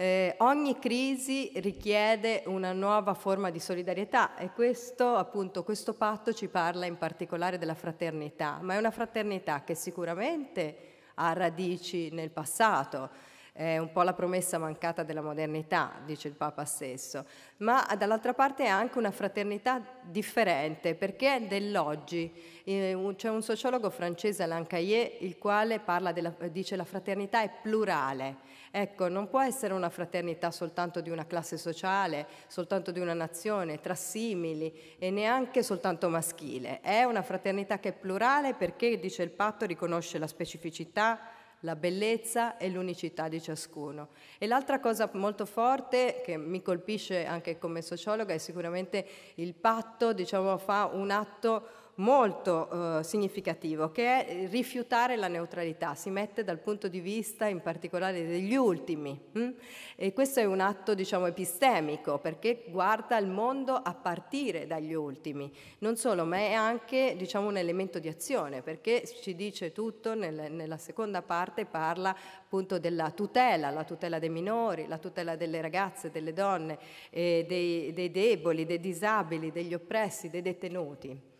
Eh, ogni crisi richiede una nuova forma di solidarietà e questo, appunto, questo patto ci parla in particolare della fraternità, ma è una fraternità che sicuramente ha radici nel passato è un po' la promessa mancata della modernità, dice il Papa stesso, ma dall'altra parte è anche una fraternità differente perché è dell'oggi. Eh, c'è un sociologo francese, Alain Caillé, il quale della, dice che la fraternità è plurale. Ecco, non può essere una fraternità soltanto di una classe sociale, soltanto di una nazione, tra simili e neanche soltanto maschile. È una fraternità che è plurale perché, dice il patto, riconosce la specificità, la bellezza e l'unicità di ciascuno. E l'altra cosa molto forte che mi colpisce anche come sociologa è sicuramente il patto, diciamo, fa un atto molto eh, significativo, che è rifiutare la neutralità, si mette dal punto di vista in particolare degli ultimi. Hm? E questo è un atto diciamo, epistemico, perché guarda il mondo a partire dagli ultimi, non solo, ma è anche diciamo, un elemento di azione, perché ci dice tutto, nel, nella seconda parte parla appunto della tutela, la tutela dei minori, la tutela delle ragazze, delle donne, eh, dei, dei deboli, dei disabili, degli oppressi, dei detenuti.